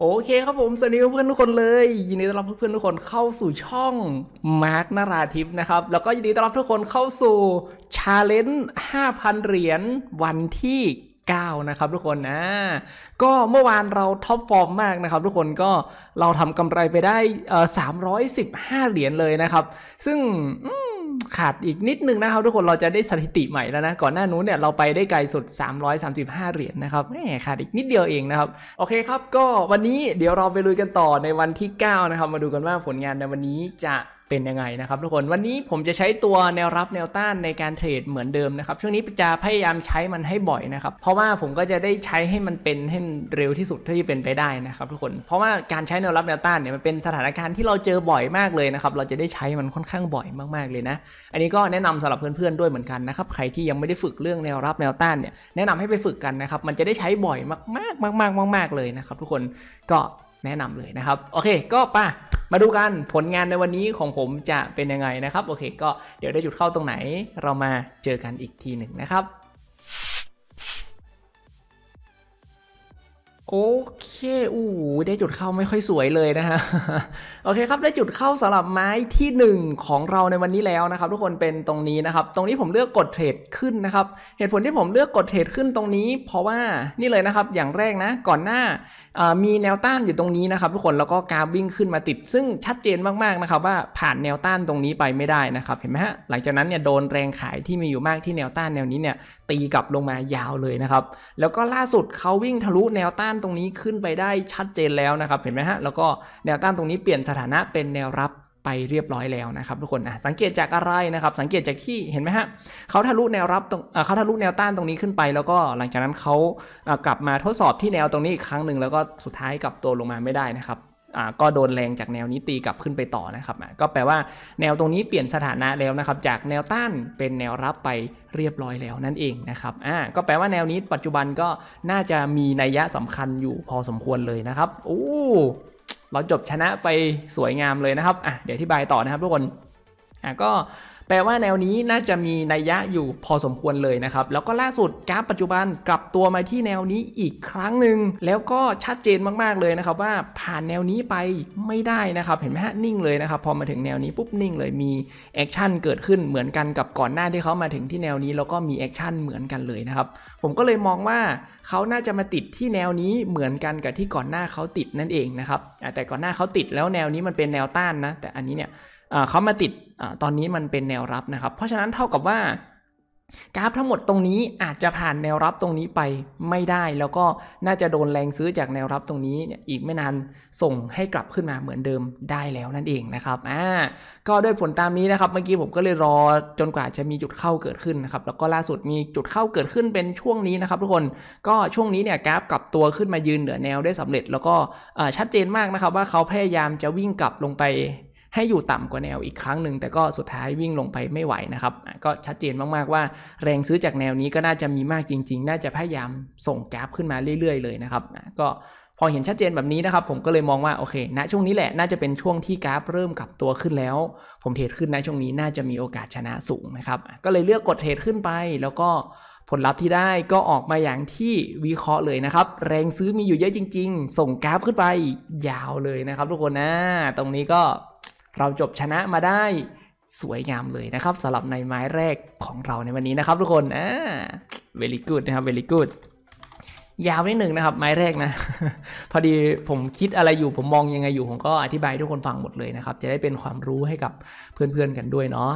โอเคครับผม สวัสดีเพื่อนทุกคนเลย ยินดีต้อนรับเพื่อนทุกคนเข้าสู่ช่องมาร์กนาราทิพนะครับ แล้วก็ยินดีต้อนรับทุกคนเข้าสู่ชาเลนจ์5,000 เหรียญวันที่ 9 นะครับทุกคนนะ ก็เมื่อวานเราท็อปฟอร์มมากนะครับทุกคนก็เราทำกำไรไปได้315 เหรียญเลยนะครับซึ่งขาดอีกนิดนึงนะครับทุกคนเราจะได้สถิติใหม่แล้วนะ ก่อนหน้านู้นเนี่ยเราไปได้ไกลสุด 335เหรียญนนะครับแหมขาดอีกนิดเดียวเองนะครับ โอเคครับก็วันนี้เดี๋ยวเราไปลุยกันต่อในวันที่ 9 นะครับ มาดูกันว่าผลงานในวันนี้จะเป็นยังไงนะครับทุกคนวันนี้ผมจะใช้ตัวแนวรับแนวต้านในการเทรดเหมือนเดิมนะครับช่วงนี้จะพยายามใช้มันให้บ่อยนะครับ เพราะว่าผมก็จะได้ใช้ให้มันเป็นให้เร็วที่สุดเท่าที่เป็นไปได้นะครับทุกคนเพราะว่าการใช้แนวรับแนวต้านเนี่ยมันเป็นสถานการณ์ที่เราเจอบ่อยมากเลยนะครับเราจะได้ใช้มันค่อนข้างบ่อยมาก ๆเลยนะ อันนี้ก็แนะนำสำหรับเพื่อนๆด้วยเหมือนกันนะครับใครที่ยังไม่ได้ฝึกเรื่องแนวรับแนวต้านเนี่ยแนะนำให้ไปฝึกกันนะครับมันจะได้ใช้บ่อยมากๆมากๆมากๆเลยนะครับทุกคนก็แนะนำเลยนะครับ โอเคก็ปะมาดูกัน ผลงานในวันนี้ของผมจะเป็นยังไงนะครับ โอเค ก็เดี๋ยวได้จุดเข้าตรงไหน เรามาเจอกันอีกทีหนึ่งนะครับโอเค อู้ได้จุดเข้าไม่ค่อยสวยเลยนะฮะโอเคครับได้จุดเข้าสำหรับไม้ที่ 1 ของเราในวันนี้แล้วนะครับ ทุกคนเป็นตรงนี้นะครับ ตรงนี้ผมเลือกกดเทรดขึ้นนะครับเหตุผลที่ผมเลือกกดเทรดขึ้นตรงนี้เพราะว่านี่เลยนะครับอย่างแรกนะก่อนหน้า มีแนวต้านอยู่ตรงนี้นะครับ ทุกคนแล้วก็กราฟวิ่งขึ้นมาติดซึ่งชัดเจนมากๆนะครับ ว่าผ่านแนวต้านตรงนี้ไปไม่ได้นะครับ เห็นไหมฮะหลังจากนั้นเนี่ยโดนแรงขายที่มีอยู่มากที่แนวต้านแนวนี้เนี่ยตีกลับลงมายาวเลยนะครับแล้วก็ล่าสุดเขาวิ่งทะลุแนวต้านานตรงนี้ขึ้นไปได้ชัดเจนแล้วนะครับ เห็นไหมฮะแล้วก็แนวต้านตรงนี้เปลี่ยนสถานะเป็นแนวรับไปเรียบร้อยแล้วนะครับทุกคนนะสังเกตจากอะไรนะครับ สังเกตจากที่เห็นไหมฮะเขาทะลุแนวรับตรงเขาทะลุแนวต้านตรงนี้ขึ้นไป แล้วก็หลังจากนั้นเขากลับมาทดสอบที่แนวตรงนี้อีกครั้งหนึ่งแล้วก็สุดท้ายกลับตัวลงมาไม่ได้นะครับก็โดนแรงจากแนวนี้ตี กลับขึ้นไปต่อนะครับก็แปลว่าแนวตรงนี้เปลี่ยนสถานะแล้วนะครับจากแนวต้านเป็นแนวรับไปเรียบร้อยแล้วนั่นเองนะครับอ่าก็แปลว่าแนวนี้ ปัจจุบันก็น่าจะมีนัยยะสำคัญอยู่พอสมควรเลยนะครับโอ้เราจบชนะไปสวยงามเลยนะครับอ่ะเดี๋ยวอธิบายต่อนะครับทุกคนอ่ะก็แปลว่าแนวนี้น่าจะมีนัยยะอยู่พอสมควรเลยนะครับแล้วก็ล่าสุดกราฟปัจจุบันกลับตัวมาที่แนวนี้อีกครั้งหนึ่งแล้วก็ชัดเจนมากๆเลยนะครับว่าผ่านแนวนี้ไปไม่ได้นะครับเห็นไหมฮะนิ่งเลยนะครับ พอมาถึงแนวนี้ปุ๊บนิ่ง เลยมีแอคชั่น เกิดขึ้นเหมือนกันกับก่อนหน้าที่เขามาถึงที่แนวนี้แล้วก็มีแอคชั่นเหมือนกันเลยนะครับผมก็เลยมองว่าเขาน่าจะมาติดที่แนวนี้เหมือนกันกับที่ก่อนหน้าเขาติดนั่นเองนะครับแต่ก่อนหน้าเขาติดแล้วแนวนี้มันเป็นแนวต้านนะแต่อันนี้เนี่ยเขามาติดอตอนนี้มันเป็นแนวรับนะครับ เพราะฉะนั้นเท่ากับว่ากราฟทั้งหมดตรงนี้อาจจะผ่านแนวรับตรงนี้ไปไม่ได้ แล้วก็น่าจะโดนแรงซื้อจากแนวรับตรงนี้เนี่ยอีกไม่นานส่งให้กลับขึ้นมาเหมือนเดิมได้แล้วนั่นเองนะครับอ่าก็ด้วยผลตามนี้นะครับเมื่อกี้ผมก็เลยรอจนกว่าจะมีจุดเข้าเกิดขึ้นนะครับแล้วก็ล่าสุดมีจุดเข้าเกิดขึ้นเป็นช่วงนี้นะครับทุกคนก็ช่วงนี้เนี่ยกราฟกลับตัวขึ้นมายืนเหนือแนวได้สำเร็จ แล้วก็ชัดเจนมากนะครับ ว่าเขาพยายามจะวิ่งกลับลงไปให้อยู่ต่ำกว่าแนวอีกครั้งหนึ่งแต่ก็สุดท้ายวิ่งลงไปไม่ไหวนะครับก็ชัดเจนมากๆว่าแรงซื้อจากแนวนี้ก็น่าจะมีมากจริงๆ น่าจะพยายามส่งแก๊ปขึ้นมาเรื่อยๆเลยนะครับก็พอเห็นชัดเจนแบบนี้นะครับ ผมก็เลยมองว่าโอเคณนะช่วงนี้แหละน่าจะเป็นช่วงที่กราฟเริ่มกลับตัวขึ้นแล้ว ผมเทรดขึ้นนะช่วงนี้น่าจะมีโอกาสชนะสูงนะครับก็เลยเลือกกดเทรดขึ้นไป แล้วก็ผลลัพธ์ที่ได้ก็ออกมาอย่างที่วิเคราะห์เลยนะครับ แรงซื้อมีอยู่เยอะจริงๆ ส่งกราฟขึ้นไปยาวเลยนะครับ ทุกคนนะตรงนี้ก็เราจบชนะมาได้สวยงามเลยนะครับสำหรับในไม้แรกของเราในวันนี้นะครับ ทุกคนอ่า very good นะครับ very good ยาวนิดหนึ่งนะครับ ไม้แรกนะ พอดีผมคิดอะไรอยู่ผมมองยังไงอยู่ผมก็อธิบายทุกคนฟังหมดเลยนะครับ จะได้เป็นความรู้ให้กับเพื่อนๆกันด้วยเนาะ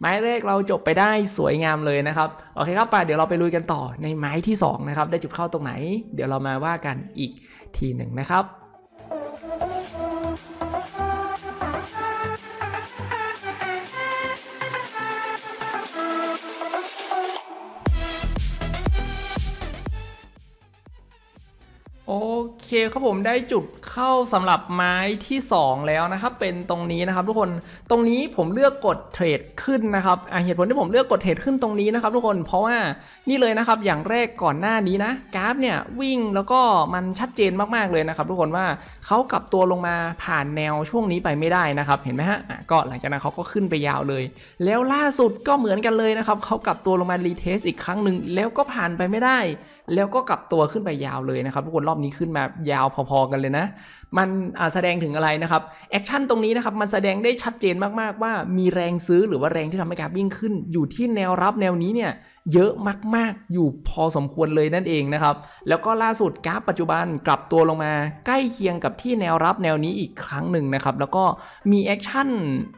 ไม้แรกเราจบไปได้สวยงามเลยนะครับโอเคครับไปเดี๋ยวเราไปลุยกันต่อในไม้ที่2นะครับได้จุดเข้าตรงไหน เดี๋ยวเรามาว่ากันอีกทีหนึ่งนะครับเคครับผมได้จุดเข้าสำหรับไม้ที่ 2 แล้วนะครับเป็นตรงนี้นะครับทุกคนตรงนี้ผมเลือกกดเทรดขึ้นนะครับเหตุผลที่ผมเลือกกดเทรดขึ้นตรงนี้นะครับ ทุกคนเพราะว่านี่เลยนะครับอย่างแรกก่อนหน้านี้นะกราฟเนี่ยวิ่งแล้วก็มันชัดเจนมากๆเลยนะครับทุกคนว่าเขากลับตัวลงมาผ่านแนวช่วงนี้ไปไม่ได้นะครับเห็นไหมฮะก็หลังจากนั้นเขาก็ขึ้นไปยาวเลย แล้วล่าสุดก็เหมือนกันเลยนะครับเขากลับตัวลงมารีเทสอีกครั้งหนึ่งแล้วก็ผ่านไปไม่ได้แล้วก็กลับตัวขึ้นไปยาวเลยนะครับ ทุกคนรอบนี้ขึ้นมายาวพอๆกันเลยนะ มันแสดงถึงอะไรนะครับแอคชั่นตรงนี้นะครับมันแสดงได้ชัดเจนมากๆ ว่ามีแรงซื้อหรือว่าแรงที่ทำให้กราฟวิ่งขึ้นอยู่ที่แนวรับแนวนี้เนี่ยเยอะมาก ๆ อยู่พอสมควรเลยนั่นเองนะครับ แล้วก็ล่าสุดกราฟปัจจุบันกลับตัวลงมาใกล้เคียงกับที่แนวรับแนวนี้อีกครั้งหนึ่งนะครับ แล้วก็มีแอคชั่น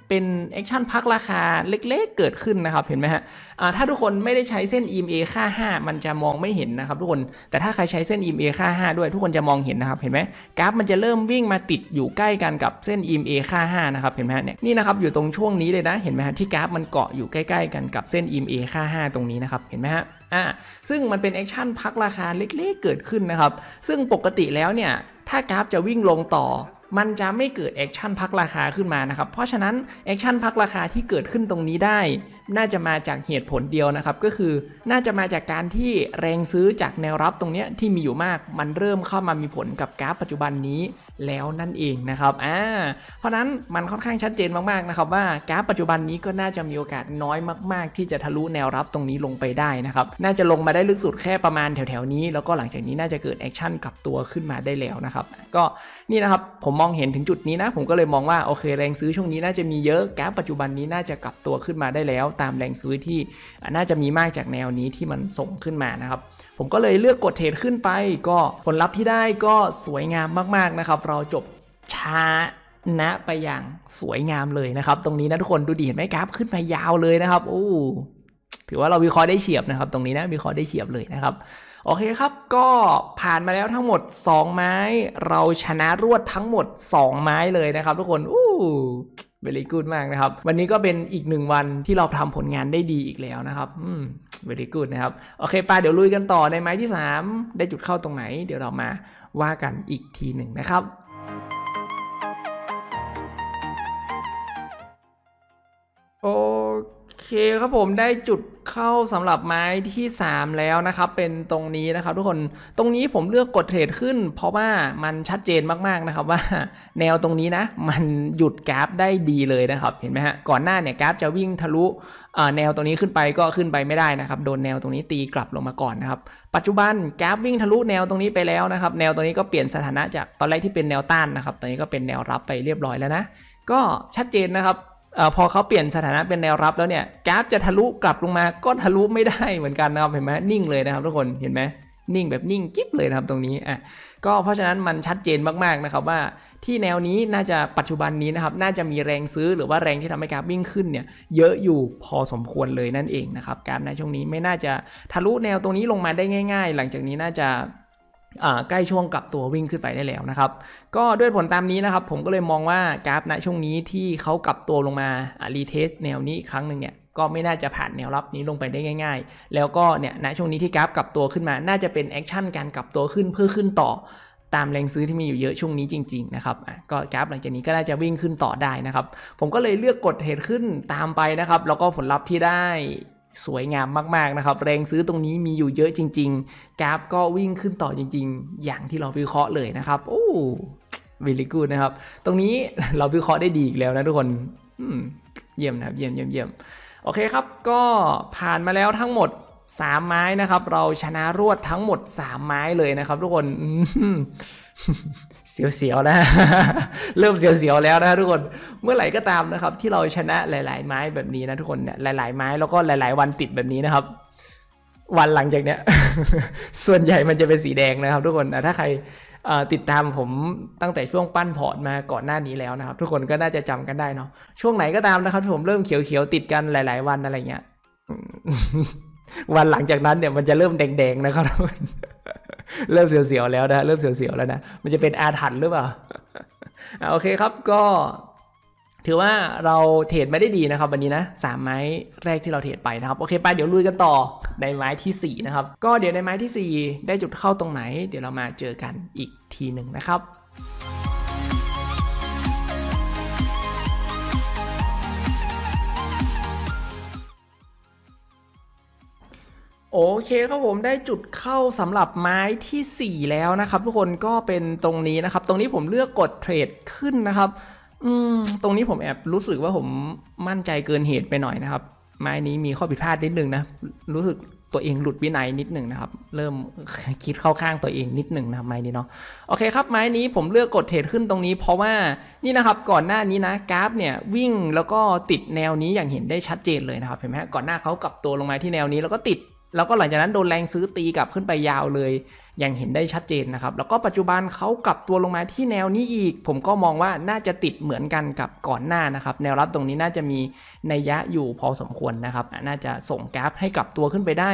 เป็นแอคชั่นพักราคาเล็ก ๆ เกิดขึ้นนะครับ เห็นไหมฮะถ้าทุกคนไม่ได้ใช้เส้น EMA ค่า 5 มันจะมองไม่เห็นนะครับทุกคน แต่ถ้าใครใช้เส้น EMA ค่า 5 ด้วยทุกคนจะมองเห็นนะครับ เห็นไหมกราฟมันจะเริ่มวิ่งมาติดอยู่ใกล้กันกับเส้น EMA ค่า 5 นะครับ เห็นไหมเนี่ยนี่นะครับ อยู่ตรงช่วงนี้เลยนะ เห็นไหมฮะที่กราฟมันเกาะอยู่ใกล้ๆกันกับเส้น EMA ค่า5ตรงนี้นะครับับเห็นไหมฮะอ่า ซึ่งมันเป็นแอคชั่นพักราคาเล็กๆ เกิดขึ้นนะครับ ซึ่งปกติแล้วเนี่ย ถ้ากราฟจะวิ่งลงต่อ มันจะไม่เกิดแอคชั่นพักราคาขึ้นมานะครับ เพราะฉะนั้นแอคชั่นพักราคาที่เกิดขึ้นตรงนี้ได้ น่าจะมาจากเหตุผลเดียวนะครับ ก็คือ น่าจะมาจากการที่แรงซื้อจากแนวรับตรงนี้ที่มีอยู่มาก มันเริ่มเข้ามามีผลกับกราฟปัจจุบันนี้แล้วนั่นเองนะครับ อ่า เพราะนั้นมันค่อนข้างชัดเจนมาก ๆนะครับ ว่ากราฟปัจจุบันนี้ก็น่าจะมีโอกาสน้อยมากๆ ที่จะทะลุแนวรับตรงนี้ลงไปได้นะครับ น่าจะลงมาได้ลึกสุดแค่ประมาณแถว ๆ นี้ แล้วก็หลังจากนี้น่าจะเกิดแอคชั่นกลับตัวขึ้นมาได้แล้วนะครับ ก็นี่นะครับผมมองเห็นถึงจุดนี้นะ ผมก็เลยมองว่าโอเค แรงซื้อช่วงนี้น่าจะมีเยอะกราฟปัจจุบันนี้น่าจะกลับตัวขึ้นมาได้แล้ว ตามแรงซื้อที่น่าจะมีมากจากแนวนี้ที่มันส่งขึ้นมานะครับผมก็เลยเลือกกดเทรดขึ้นไปก็ผลลัพธ์ที่ได้ก็สวยงามมากๆนะครับ เราจบช้านะไปอย่างสวยงามเลยนะครับ ตรงนี้นะทุกคนดูดีเห็นไหมครับ ขึ้นไปยาวเลยนะครับ โอ้ถือว่าเราวิเคราะห์ได้เฉียบนะครับ ตรงนี้นะวิเคราะห์ได้เฉียบเลยนะครับ โอเคครับก็ผ่านมาแล้วทั้งหมด2ไม้เราชนะรวดทั้งหมด 2 ไม้เลยนะครับ ทุกคนอูเบลีกูดมากนะครับ วันนี้ก็เป็นอีกหนึ่งวันที่เราทำผลงานได้ดีอีกแล้วนะครับอืมเบลีกูดนะครับ โอเคปาเดี๋ยวลุยกันต่อในไม้ที่ 3 ได้จุดเข้าตรงไหนเดี๋ยวเรามาว่ากันอีกทีหนึ่งนะครับเคครับผมได้จุดเข้าสำหรับไม้ที่ 3 แล้วนะครับ เป็นตรงนี้นะครับ ทุกคนตรงนี้ผมเลือกกดเทรดขึ้น เพราะว่ามันชัดเจนมากๆนะครับ ว่าแนวตรงนี้นะ มันหยุดกราฟได้ดีเลยนะครับ เห็นไหมฮะก่อนหน้าเนี่ยกราฟจะวิ่งทะลุแนวตรงนี้ขึ้นไปก็ขึ้นไปไม่ได้นะครับโดนแนวตรงนี้ตีกลับลงมาก่อนนะครับ ปัจจุบันกราฟวิ่งทะลุ แนวตรงนี้ไปแล้วนะครับ แนวตรงนี้ก็เปลี่ยนสถานะจากตอนแรกที่เป็นแนวต้านนะครับ ตอนนี้ก็เป็นแนวรับไปเรียบร้อยแล้วนะก็ชัดเจนนะครับพอเขาเปลี่ยนสถานะเป็นแนวรับแล้วเนี่ยกราฟจะทะลุกลับลงมา ก็ทะลุไม่ได้เหมือนกันนะครับเห็นไหมนิ่งเลยนะครับทุกคนเห็นไหมนิ่งแบบนิ่งกิ๊บเลยนะครับตรงนี้อ่ะก็เพราะฉะนั้นมันชัดเจนมากๆนะครับว่าที่แนวนี้น่าจะปัจจุบันนี้นะครับ น่าจะมีแรงซื้อหรือว่าแรงที่ทำให้กราฟวิ่งขึ้นเนี่ยเยอะอยู่พอสมควรเลยนั่นเองนะครับกราฟในช่วงนี้ไม่น่าจะทะลุแนวตรงนี้ลงมาได้ง่าย ๆ หลังจากนี้น่าจะใกล้ช่วงกลับตัววิ่งขึ้นไปได้แล้วนะครับ ก็ด้วยผลตามนี้นะครับผมก็เลยมองว่า กราฟณช่วงนี้ที่เขากลับตัวลงมารีเทสแนวนี้อีกครั้งหนึ่งเนี่ยก็ไม่น่าจะผ่านแนวรับนี้ลงไปได้ง่ายๆ แล้วก็เนี่ยณช่วงนี้ที่กราฟกลับตัวขึ้นมา น่าจะเป็นแอคชั่นการกลับตัวขึ้นเพื่อขึ้นต่อตามแรงซื้อที่มีอยู่เยอะช่วงนี้จริง ๆ นะครับก็กราฟหลังจากนี้ก็น่าจะวิ่งขึ้นต่อได้นะครับผมก็เลยเลือกกดเทรดขึ้นตามไปนะครับแล้วก็ผลลัพธ์ที่ได้สวยงามมาก ๆนะครับ แรงซื้อตรงนี้มีอยู่เยอะจริงๆ กราฟก็วิ่งขึ้นต่อจริงๆ อย่างที่เราวิเคราะห์เลยนะครับ โอ้วิลลี่กูดนะครับ ตรงนี้เราวิเคราะห์ได้ดีอีกแล้วนะทุกคนเยี่ยมนะครับเยี่ยมเยี่ยมเยี่ยมโอเคครับ ก็ผ่านมาแล้วทั้งหมด3ไม้นะครับ เราชนะรวดทั้งหมด3ไม้เลยนะครับทุกคนเสียวๆนะ เริ่มเสียวๆแล้วนะทุกคนเมื่อไหร่ก็ตามนะครับ ที่เราชนะหลายๆไม้แบบนี้นะทุกคนเนี่ยหลาย ๆไม้แล้วก็หลาย ๆ วันติดแบบนี้นะครับ วันหลังจากเนี้ย ส่วนใหญ่มันจะเป็นสีแดงนะครับทุกคน ถ้าใครติดตามผมตั้งแต่ช่วงปั้นพอร์ตมาก่อนหน้านี้แล้วนะครับ ทุกคนก็น่าจะจำกันได้เนาะช่วงไหนก็ตามนะครับผมเริ่มเขียวๆติดกัน หลาย ๆ วันอะไรเงี้ยวันหลังจากนั้นเนี่ยมันจะเริ่มแดงๆนะครับ เริ่มเสียวๆแล้วนะเริ่มเสียวๆแล้วนะมันจะเป็นอาถรรพ์หรือเปล่าโอเคครับก็ ถือว่าเราเทรดไม่ได้ดีนะครับ วันนี้นะสามไม้แรกที่เราเทรดไปนะครับ โอเคไปเดี๋ยวลุยกันต่อในไม้ที่4นะครับก็เดี๋ยวในไม้ที่ 4 ได้จุดเข้าตรงไหน เดี๋ยวเรามาเจอกันอีกทีหนึ่งนะครับโอเคครับผมได้จุดเข้าสำหรับไม้ที่ 4 แล้วนะครับ ทุกคนก็เป็นตรงนี้นะครับ ตรงนี้ผมเลือกกดเทรดขึ้นนะครับ อืม ตรงนี้ผมแอบรู้สึกว่าผมมั่นใจเกินเหตุไปหน่อยนะครับ ไม้นี้มีข้อผิดพลาดนิดนึงนะรู้สึกตัวเองหลุดวินัยนิดหนึ่งนะครับเริ่มคิดเข้าข้างตัวเองนิดหนึ่งนะไม้นี้เนาะโอเคครับไม้นี้ผมเลือกกดเทรดขึ้นตรงนี้ เพราะว่านี่นะครับก่อนหน้านี้นะกราฟเนี่ยวิ่งแล้วก็ติดแนวนี้อย่างเห็นได้ชัดเจนเลยนะครับเห็นไหมก่อนหน้าเขากลับตัวลงมาที่แนวนี้แล้วก็ติดแล้วก็หลังจากนั้นโดนแรงซื้อตีกลับขึ้นไปยาวเลย อย่างเห็นได้ชัดเจนนะครับ แล้วก็ปัจจุบันเขากลับตัวลงมาที่แนวนี้อีก ผมก็มองว่าน่าจะติดเหมือนกันกับก่อนหน้านะครับ แนวรับตรงนี้น่าจะมีในยยะอยู่พอสมควรนะครับ น่าจะส่งกราฟให้กลับตัวขึ้นไปได้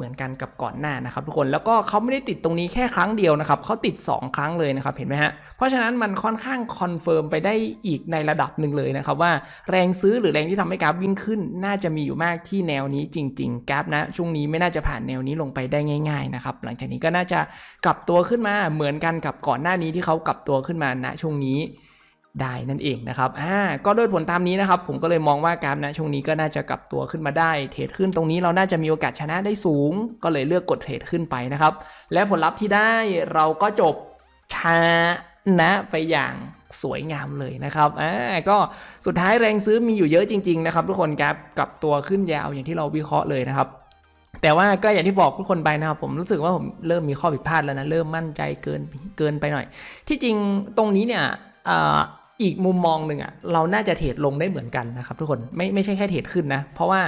เหมือนกันกับก่อนหน้านะครับทุกคนแล้วก็เขาไม่ได้ติดตรงนี้แค่ครั้งเดียวนะครับเขาติด 2 ครั้งเลยนะครับ เห็นไหมฮะเพราะฉะนั้นมันค่อนข้างคอนเฟิร์มไปได้อีกในระดับหนึ่งเลยนะครับ ว่าแรงซื้อหรือแรงที่ทำให้กราฟวิ่งขึ้นน่าจะมีอยู่มากที่แนวนี้จริงๆกราฟนะ ช่วงนี้ไม่น่าจะผ่านแนวนี้ลงไปได้ง่ายๆนะครับหลังจากนี้ก็น่าจะกลับตัวขึ้นมาเหมือนกันกับก่อนหน้านี้ที่เขากลับตัวขึ้นมาณนะ ช่วงนี้ได้นั่นเองนะครับ อ่า ก็ด้วยผลตามนี้นะครับ ผมก็เลยมองว่ากราฟนะช่วงนี้ก็น่าจะกลับตัวขึ้นมาได้เทรดขึ้นตรงนี้เราน่าจะมีโอกาสชนะได้สูงก็เลยเลือกกดเทรดขึ้นไปนะครับ และผลลัพธ์ที่ได้เราก็จบชนะไปอย่างสวยงามเลยนะครับ อ่า ก็สุดท้ายแรงซื้อมีอยู่เยอะจริง ๆนะครับ ทุกคนกราฟกลับตัวขึ้นยาวอย่างที่เราวิเคราะห์เลยนะครับ แต่ว่าก็อย่างที่บอกทุกคนไปนะครับ ผมรู้สึกว่าผมเริ่มมีข้อผิดพลาดแล้วนะ เริ่มมั่นใจเกินเกินไปหน่อย ที่จริงตรงนี้เนี่ยอีกมุมมองหนึ่งอะเราน่าจะเทรดลงได้เหมือนกันนะครับทุกคนไม่ไม่ใช่แค่เทรดขึ้นนะเพราะว่า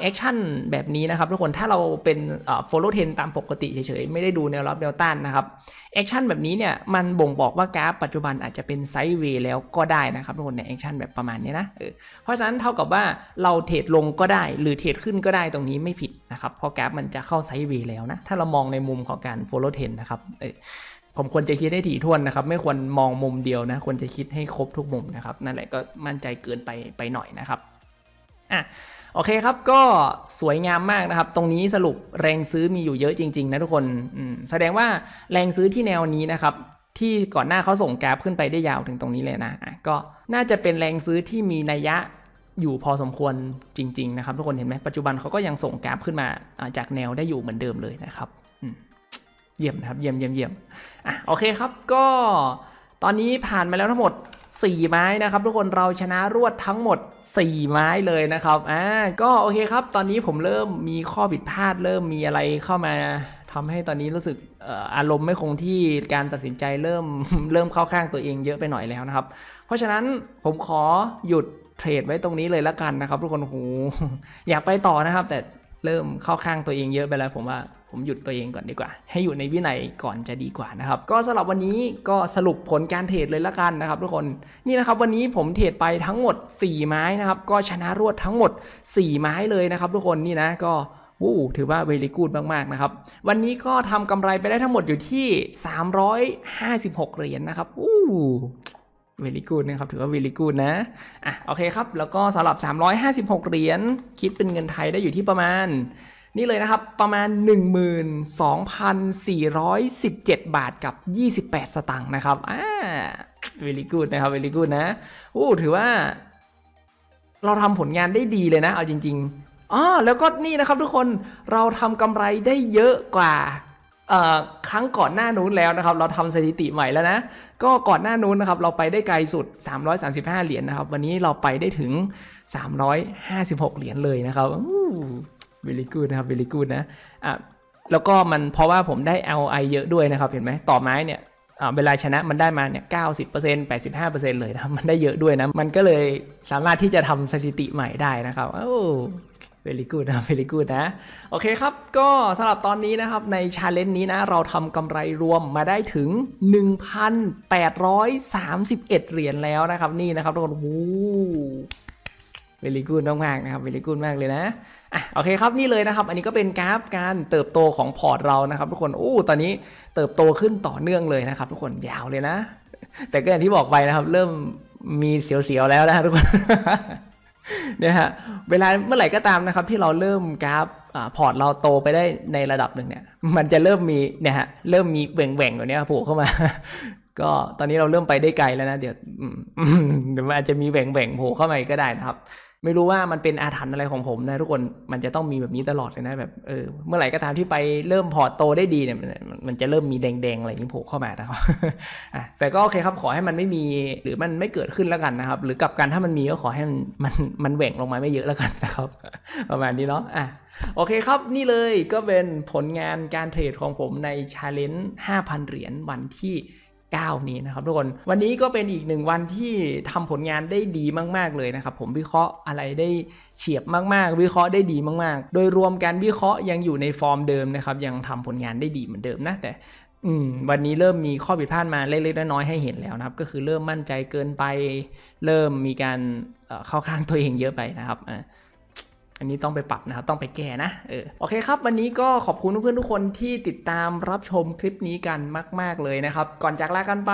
แอคชั่นแบบนี้นะครับทุกคนถ้าเราเป็นโฟลว์เทนตามปกติเฉยๆไม่ได้ดูแนวรับแนวต้านนะครับแอคชั่นแบบนี้เนี่ยมันบ่งบอกว่ากราฟปัจจุบันอาจจะเป็นไซด์เวย์แล้วก็ได้นะครับทุกคนในแอคชั่นแบบประมาณนี้นะเออเพราะฉะนั้นเท่ากับว่าเราเทรดลงก็ได้หรือเทรดขึ้นก็ได้ตรงนี้ไม่ผิดนะครับ เพราะกราฟมันจะเข้าไซด์เวย์แล้วนะถ้าเรามองในมุมของการโฟลว์เทนนะครับเออผมควรจะคิดให้ถี่ถ้วนนะครับ ไม่ควรมองมุมเดียวนะ ควรจะคิดให้ครบทุกมุมนะครับ นั่นแหละก็มั่นใจเกินไปไปหน่อยนะครับอ่ะโอเคครับก็สวยงามมากนะครับ ตรงนี้สรุปแรงซื้อมีอยู่เยอะจริงๆ นะทุกคนแสดงว่าแรงซื้อที่แนวนี้นะครับ ที่ก่อนหน้าเขาส่งแกลาขึ้นไปได้ยาวถึงตรงนี้เลยนะะก็น่าจะเป็นแรงซื้อที่มีนัยยะอยู่พอสมควรจริงๆ นะครับทุกคนเห็นไหมปัจจุบันเขาก็ยังส่งแกลาขึ้นมา จากแนวได้อยู่เหมือนเดิมเลยนะครับเยี่ยมนะครับเยี่ยมเยี่ยมเยี่ยมอ่ะโอเคครับ ก็ตอนนี้ผ่านมาแล้วทั้งหมด 4 ไม้นะครับ ทุกคนเราชนะรวดทั้งหมด 4 ไม้เลยนะครับอ่าก็โอเคครับ ตอนนี้ผมเริ่มมีข้อผิดพลาดเริ่มมีอะไรเข้ามา ทำให้ตอนนี้รู้สึกอารมณ์ไม่คงที่การตัดสินใจเริ่มเริ่มเข้าข้างตัวเองเยอะไปหน่อยแล้วนะครับเพราะฉะนั้นผมขอหยุดเทรดไว้ตรงนี้เลยละกันนะครับทุกคนโหอยากไปต่อนะครับ แต่เริ่มเข้าข้างตัวเองเยอะไปแล้วผมว่าผมหยุดตัวเองก่อนดีกว่า ให้อยู่ในวินัยก่อนจะดีกว่านะครับก็สำหรับวันนี้ก็สรุปผลการเทรดเลยละกันนะครับทุกคนนี่นะครับวันนี้ผมเทรดไปทั้งหมด 4 ไม้นะครับ ก็ชนะรวดทั้งหมด 4 ไม้เลยนะครับทุกคนนี่นะก็วู้ถือว่าเวลีกูดมากๆ นะครับ วันนี้ก็ทำกำไรไปได้ทั้งหมดอยู่ที่ 356 เหรียญนนะครับวู้เวลิกูดนะครับ ถือว่าเวลิกูดนะอ่ะโอเคครับ แล้วก็สำหรับ 356 เหรียญ คิดเป็นเงินไทยได้อยู่ที่ประมาณ นี่เลยนะครับประมาณ 12,417 บาทกับ 28 สตางค์นะครับอ่าเวลิกูดนะครับเวลิกูดนะอู้ถือว่า เราทำผลงานได้ดีเลยนะ เอาจริงๆอ๋อแล้วก็นี่นะครับทุกคนเราทำกำไรได้เยอะกว่าครั้งก่อนหน้านู้นแล้วนะครับเราทำสถิติใหม่แล้วนะ ก็ก่อนหน้านู้นนะครับเราไปได้ไกลสุด 335 เหรียญนนะครับวันนี้เราไปได้ถึง 356 เหรียญเลยนะครับเวลิกูดนะครับวิลิกูดนะอ่ะแล้วก็มันเพราะว่าผมได้ LI เยอะด้วยนะครับ เห็นไหมต่อไม้เนี่ยเวลาชนะมันได้มาเนี่ย 90% 85%เเลยนะมันได้เยอะด้วยนะ มันก็เลยสามารถที่จะทำสถิติใหม่ได้นะครับโอ้เวลิกูดนะเวลิกูดนะ โอเคครับ ก็สำหรับตอนนี้นะครับ ในชาเลนจ์นี้นะ เราทำกำไรรวมมาได้ถึง 1,831 เหรียญแล้วนะครับ นี่นะครับทุกคนโอ้เวลิกูดมากๆนะครับเวลิกูดมากเลยนะอ่ะโอเคครับนี่เลยนะครับ อันนี้ก็เป็นกราฟการเติบโตของพอร์ตเรานะครับ ทุกคนโอ้ ตอนนี้เติบโตขึ้นต่อเนื่องเลยนะครับ ทุกคนยาวเลยนะ แต่ก็อย่างที่บอกไปนะครับ เริ่มมีเสียวๆแล้วนะทุกคนเนี่ยฮะเวลาเมื่อไหร่ก็ตามนะครับที่เราเริ่มกราฟพอร์ตเราโตไปได้ในระดับหนึ่งเนี่ย มันจะเริ่มมีเนี่ยฮะเริ่มมีแหว่งแหว่งอยบเนี้ยผูกเข้ามา ก็ตอนนี้เราเริ่มไปได้ไกลแล้วนะ เดี๋ยวเดี๋ยวมันอาจจะมีแหว่งแหว่งโผล่เข้ามาอีกก็ได้นะครับไม่รู้ว่ามันเป็นอาถรรพ์อะไรของผมนะทุกคน มันจะต้องมีแบบนี้ตลอดเลยนะแบบเออเมื่อไหร่ก็ตามที่ไปเริ่มพอโตได้ดีเนี่ยมันจะเริ่มมีแดงๆอะไรนี้โผล่เข้ามานะครับแต่ก็โอเคครับขอให้มันไม่มีหรือมันไม่เกิดขึ้นแล้วกันนะครับ หรือกับการถ้ามันมีก็ขอให้มันมันมันแหว่งลงมาไม่เยอะแล้วกันนะครับ ประมาณนี้เนาะอ่ะโอเคครับนี่เลยก็เป็นผลงานการเทรดของผมในชาเลนจ์5,000เหรียญวันที่9นี้นะครับ ทุกคนวันนี้ก็เป็นอีกหนึ่งวันที่ทำผลงานได้ดีมาก ๆเลยนะครับ ผมวิเคราะห์อะไรได้เฉียบมาก ๆ วิเคราะห์ได้ดีมาก ๆ โดยรวมการวิเคราะห์ยังอยู่ในฟอร์มเดิมนะครับ ยังทำผลงานได้ดีเหมือนเดิมนะแต่วันนี้เริ่มมีข้อผิดพลาดมาเล็กๆน้อยๆให้เห็นแล้วนะครับ ก็คือเริ่มมั่นใจเกินไป เริ่มมีการเข้าข้างตัวเองเยอะไปนะครับอันนี้ต้องไปปรับนะครับต้องไปแก่นะเออโอเคครับ วันนี้ก็ขอบคุณเพื่อนทุกคนที่ติดตามรับชมคลิปนี้กันมาก ๆเลยนะครับ ก่อนจากลากันไป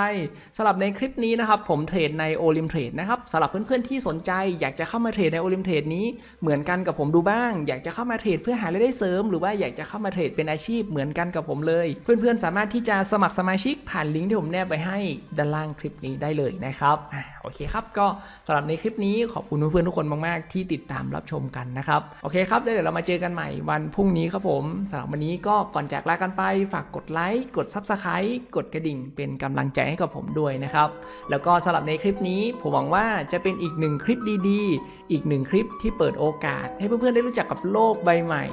สำหรับในคลิปนี้นะครับผมเทรดในโอลิมเทรดนะครับสำหรับเพื่อนๆที่สนใจอยากจะเข้ามาเทรดในโอลิมเทรดนี้เหมือนกันกับผมดูบ้าง อยากจะเข้ามาเทรดเพื่อหารายได้เสริม หรือว่าอยากจะเข้ามาเทรดเป็นอาชีพเหมือนกันกับผมเลย เพื่อนๆสามารถที่จะสมัครสมาชิกผ่านลิงก์ที่ผมแนบไปให้ด้านล่างคลิปนี้ได้เลยนะครับโอเคครับ ก็สำหรับในคลิปนี้ขอบคุณเพื่อนๆทุกคนมาก ๆ ที่ติดตามรับชมกันนะครับับโอเคครับเดี๋ยวเรามาเจอกันใหม่วันพรุ่งนี้ครับผม สำหรับวันนี้ก็ก่อนจากลากันไป ฝากกดไลค์ กด Subscribe กดกระดิ่งเป็นกำลังใจให้กับผมด้วยนะครับ แล้วก็สำหรับในคลิปนี้ผมหวังว่าจะเป็นอีกหนึ่งคลิปดี ๆ อีกหนึ่งคลิปที่เปิดโอกาสให้เพื่อนๆได้รู้จักกับโลกใบใหม่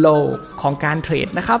โลกของการเทรดนะครับ